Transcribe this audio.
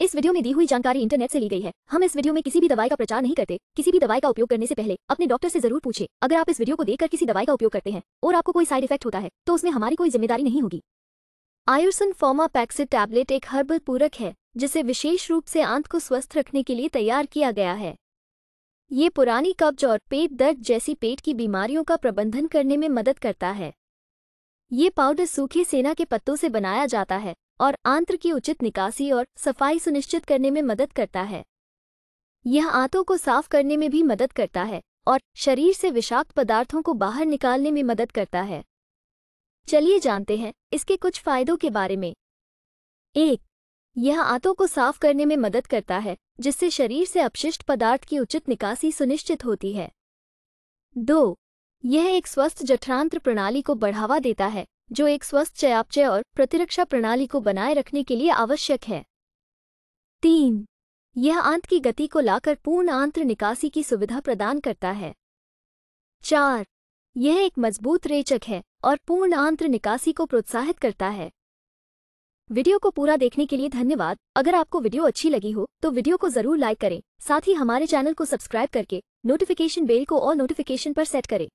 इस वीडियो में दी हुई जानकारी इंटरनेट से ली गई है हम इस वीडियो में किसी भी दवाई का प्रचार नहीं करते किसी भी दवाई का उपयोग करने से पहले अपने डॉक्टर से जरूर पूछे अगर आप इस वीडियो को देखकर किसी दवाई का उपयोग करते हैं और आपको कोई साइड इफेक्ट होता है तो उसमें हमारी कोई जिम्मेदारी नहीं होगी आयुर्सन फॉर्मा पैक्सिड टैबलेट एक हर्बल पूरक है जिसे विशेष रूप से आंत को स्वस्थ रखने के लिए तैयार किया गया है ये पुरानी कब्ज और पेट दर्द जैसी पेट की बीमारियों का प्रबंधन करने में मदद करता है ये पाउडर सूखे सेना के पत्तों से बनाया जाता है और आंत्र की उचित निकासी और सफाई सुनिश्चित करने में मदद करता है यह आंतों को साफ करने में भी मदद करता है और शरीर से विषाक्त पदार्थों को बाहर निकालने में मदद करता है चलिए जानते हैं इसके कुछ फायदों के बारे में एक यह आंतों को साफ करने में मदद करता है जिससे शरीर से अपशिष्ट पदार्थ की उचित निकासी सुनिश्चित होती है दो यह एक स्वस्थ जठरांत्र प्रणाली को बढ़ावा देता है जो एक स्वस्थ चयापचय और प्रतिरक्षा प्रणाली को बनाए रखने के लिए आवश्यक है तीन यह आंत की गति को लाकर पूर्ण आंत्र निकासी की सुविधा प्रदान करता है चार यह एक मजबूत रेचक है और पूर्ण आंत्र निकासी को प्रोत्साहित करता है वीडियो को पूरा देखने के लिए धन्यवाद अगर आपको वीडियो अच्छी लगी हो तो वीडियो को जरूर लाइक करें साथ ही हमारे चैनल को सब्सक्राइब करके नोटिफिकेशन बेल को और नोटिफिकेशन पर सेट करें